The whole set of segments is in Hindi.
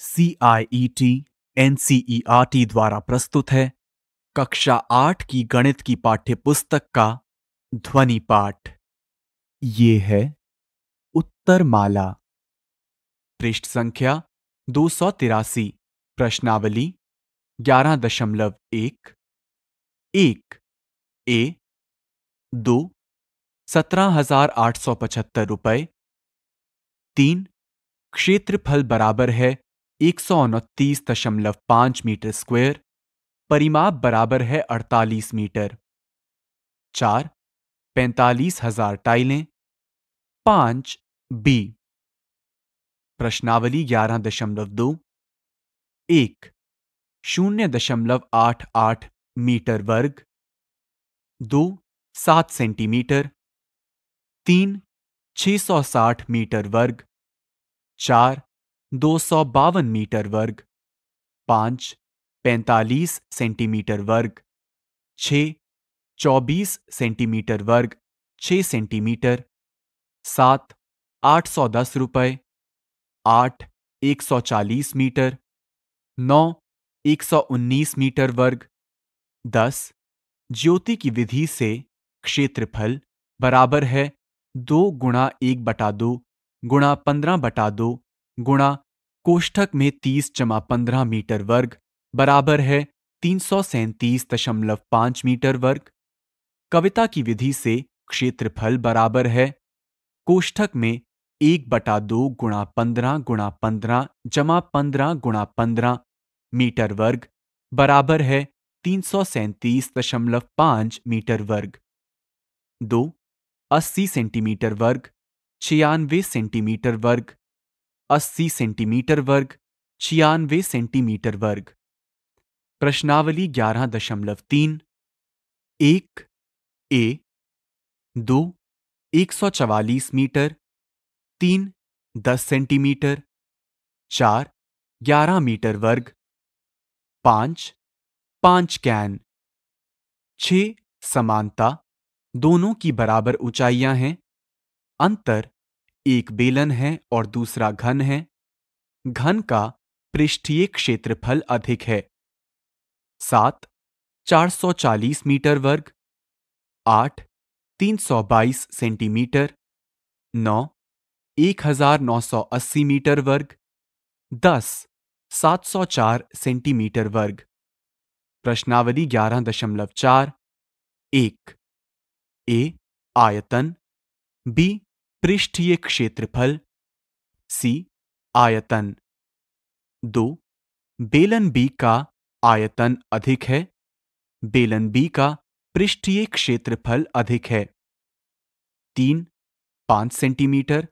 C I T N C E R T द्वारा प्रस्तुत है कक्षा आठ की गणित की पाठ्य पुस्तक का ध्वनि पाठ ये है उत्तर माला पृष्ठ संख्या दो सौ तिरासी प्रश्नावली ग्यारह दशमलव एक एक ए दो सत्रह हजार आठ सौ पचहत्तर रुपये तीन क्षेत्रफल बराबर है एक सौ उनतीस दशमलव पांच मीटर स्क्वायर परिमाप बराबर है 48 मीटर चार पैंतालीस हजार टाइलें पांच बी प्रश्नावली ग्यारह दशमलव दो एक शून्य दशमलव आठ आठ मीटर वर्ग दो सात सेंटीमीटर तीन छ सौ साठ मीटर वर्ग चार दो सौ बावन मीटर वर्ग पाँच पैंतालीस सेंटीमीटर वर्ग छ चौबीस सेंटीमीटर वर्ग छ सेंटीमीटर सात आठ सौ दस रुपये आठ एक सौ चालीस मीटर नौ एक सौ उन्नीस मीटर वर्ग दस ज्योति की विधि से क्षेत्रफल बराबर है दो गुणा एक बटा दो गुणा पंद्रह बटा दो गुणा कोष्ठक में तीस जमा पंद्रह मीटर वर्ग बराबर है तीन सौ सैंतीस दशमलव पांच मीटर वर्ग कविता की विधि से क्षेत्रफल बराबर है कोष्ठक में एक बटा दो गुणा पंद्रह गुणा पंद्रह जमा पंद्रह गुणा पंद्रह मीटर वर्ग बराबर है तीन सौ सैंतीस दशमलव पांच मीटर वर्ग दो अस्सी सेंटीमीटर वर्ग छियानवे सेंटीमीटर वर्ग अस्सी सेंटीमीटर वर्ग छियानवे सेंटीमीटर वर्ग प्रश्नावली ग्यारह दशमलव तीन एक ए दो एक सौ चवालीस मीटर तीन दस सेंटीमीटर चार ग्यारह मीटर वर्ग पांच पांच कैन छ समानता दोनों की बराबर ऊंचाइयां हैं अंतर एक बेलन है और दूसरा घन है घन का पृष्ठीय क्षेत्रफल अधिक है सात 440 मीटर वर्ग आठ 322 सेंटीमीटर नौ 1980 मीटर वर्ग दस 704 सेंटीमीटर वर्ग प्रश्नावली ग्यारह दशमलव चार एक ए आयतन बी पृष्ठीय क्षेत्रफल सी आयतन दो बेलन बी का आयतन अधिक है बेलन बी का पृष्ठीय क्षेत्रफल अधिक है तीन पांच सेंटीमीटर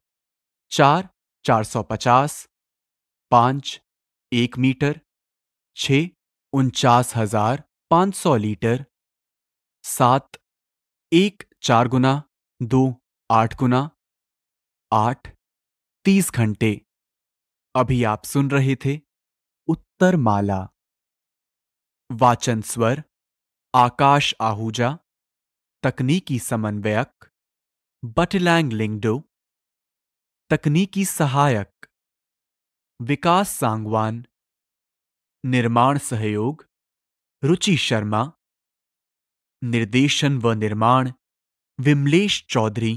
चार चार सौ पचास पांच एक मीटर छ उनचास हजार पांच सौ लीटर सात एक चार गुना दो आठ गुना आठ तीस घंटे अभी आप सुन रहे थे उत्तर माला वाचन स्वर आकाश आहूजा तकनीकी समन्वयक बटलैंग लिंगडो तकनीकी सहायक विकास सांगवान निर्माण सहयोग रुचि शर्मा निर्देशन व निर्माण विमलेश चौधरी